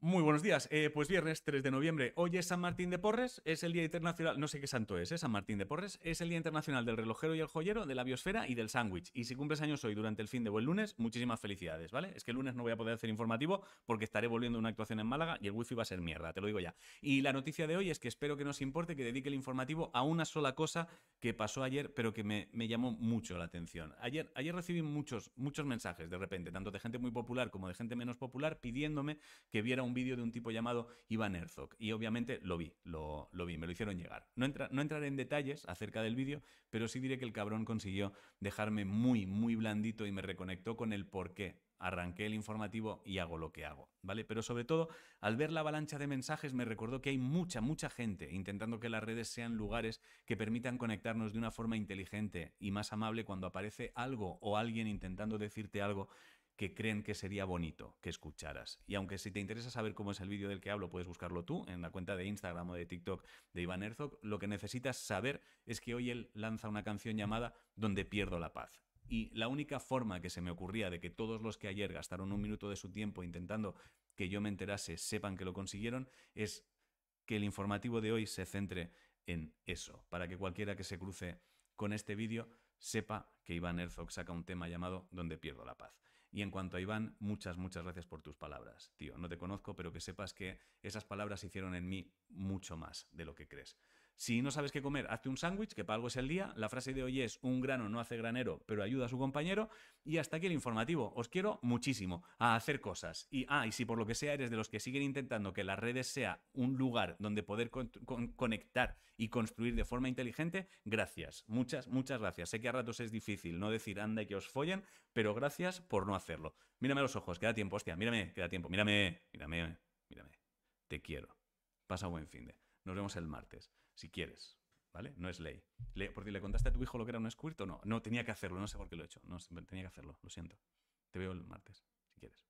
Muy buenos días. Eh, pues viernes 3 de noviembre. Hoy es San Martín de Porres, es el Día Internacional, no sé qué santo es, ¿eh? San Martín de Porres, es el Día Internacional del Relojero y el Joyero, de la Biosfera y del Sándwich. Y si cumples años hoy durante el fin de buen lunes, muchísimas felicidades, ¿vale? Es que el lunes no voy a poder hacer informativo porque estaré volviendo a una actuación en Málaga y el wifi va a ser mierda, te lo digo ya. Y la noticia de hoy es que espero que nos importe que dedique el informativo a una sola cosa que pasó ayer, pero que me, me llamó mucho la atención. Ayer, ayer recibí muchos, muchos mensajes de repente, tanto de gente muy popular como de gente menos popular, pidiéndome que viera un un vídeo de un tipo llamado Iván Herzog. Y obviamente lo vi, lo, vi, me lo hicieron llegar. No, no entraré en detalles acerca del vídeo, pero sí diré que el cabrón consiguió dejarme muy, muy blandito y me reconectó con el porqué arranqué el informativo y hago lo que hago, ¿vale? Pero sobre todo, al ver la avalancha de mensajes me recordó que hay mucha, mucha gente intentando que las redes sean lugares que permitan conectarnos de una forma inteligente y más amable cuando aparece algo o alguien intentando decirte algo que creen que sería bonito que escucharas. Y aunque si te interesa saber cómo es el vídeo del que hablo, puedes buscarlo tú en la cuenta de Instagram o de TikTok de Iván Herzog. Lo que necesitas saber es que hoy él lanza una canción llamada Donde pierdo la paz. Y la única forma que se me ocurría de que todos los que ayer gastaron un minuto de su tiempo intentando que yo me enterase sepan que lo consiguieron es que el informativo de hoy se centre en eso, para que cualquiera que se cruce con este vídeo sepa que Iván Herzog saca un tema llamado Donde pierdo la paz. Y en cuanto a Iván, muchas, muchas gracias por tus palabras. Tío, no te conozco, pero que sepas que esas palabras hicieron en mí mucho más de lo que crees. Si no sabes qué comer, hazte un sándwich, que para algo es el día. La frase de hoy es, un grano no hace granero, pero ayuda a su compañero. Y hasta aquí el informativo. Os quiero muchísimo a hacer cosas. Y, ah, y si por lo que sea eres de los que siguen intentando que las redes sea un lugar donde poder conectar y construir de forma inteligente, gracias. Muchas, muchas gracias. Sé que a ratos es difícil no decir anda y que os follen, pero gracias por no hacerlo. Mírame los ojos, queda tiempo, hostia, mírame, queda tiempo, mírame, mírame, mírame. Te quiero. Pasa buen fin de. Nos vemos el martes, si quieres. ¿Vale? No es ley. Le, le contaste a tu hijo lo que era un squirt o no. No, tenía que hacerlo, no sé por qué lo he hecho. No, tenía que hacerlo, lo siento. Te veo el martes, si quieres.